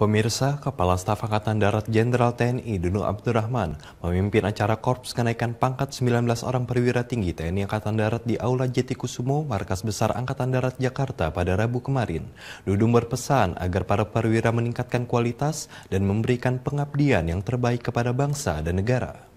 Pemirsa, Kepala Staf Angkatan Darat Jenderal TNI Dunu Abdurrahman memimpin acara Korps Kenaikan Pangkat 19 orang perwira tinggi TNI Angkatan Darat di Aula Jeti Kusumo, Markas Besar Angkatan Darat Jakarta pada Rabu kemarin. Dudung berpesan agar para perwira meningkatkan kualitas dan memberikan pengabdian yang terbaik kepada bangsa dan negara.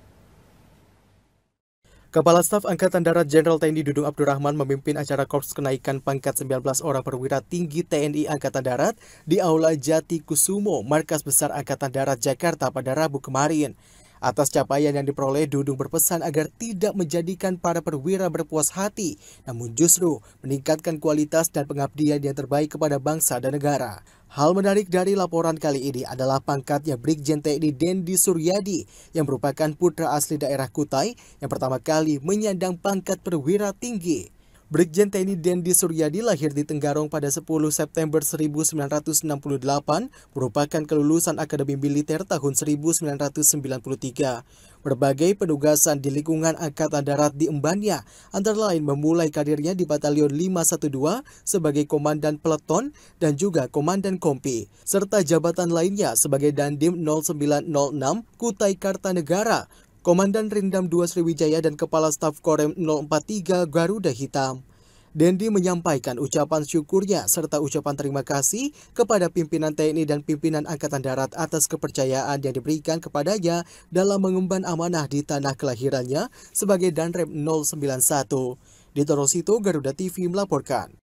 Kepala Staf Angkatan Darat Jenderal TNI Dudung Abdurrahman memimpin acara Korps Kenaikan Pangkat 19 Orang Perwira Tinggi TNI Angkatan Darat di Aula Jati Kusumo, Markas Besar Angkatan Darat Jakarta pada Rabu kemarin. Atas capaian yang diperoleh, Dudung berpesan agar tidak menjadikan para perwira berpuas hati, namun justru meningkatkan kualitas dan pengabdian yang terbaik kepada bangsa dan negara. Hal menarik dari laporan kali ini adalah pangkatnya Brigjen TNI Dendi Suryadi yang merupakan putra asli daerah Kutai yang pertama kali menyandang pangkat perwira tinggi. Brigjen TNI Dendi Suryadi lahir di Tenggarong pada 10 September 1968, merupakan kelulusan Akademi Militer tahun 1993. Berbagai penugasan di lingkungan Angkatan Darat diembannya, antara lain memulai karirnya di Batalion 512 sebagai Komandan Peleton dan juga Komandan Kompi, serta jabatan lainnya sebagai Dandim 0906 Kutai Kartanegara, Komandan Rindam 2 Sriwijaya dan Kepala Staf Korem 043 Garuda Hitam. Dendi menyampaikan ucapan syukurnya serta ucapan terima kasih kepada pimpinan TNI dan pimpinan Angkatan Darat atas kepercayaan yang diberikan kepadanya dalam mengemban amanah di tanah kelahirannya sebagai Danrem 091. Di Torosito, Garuda TV melaporkan.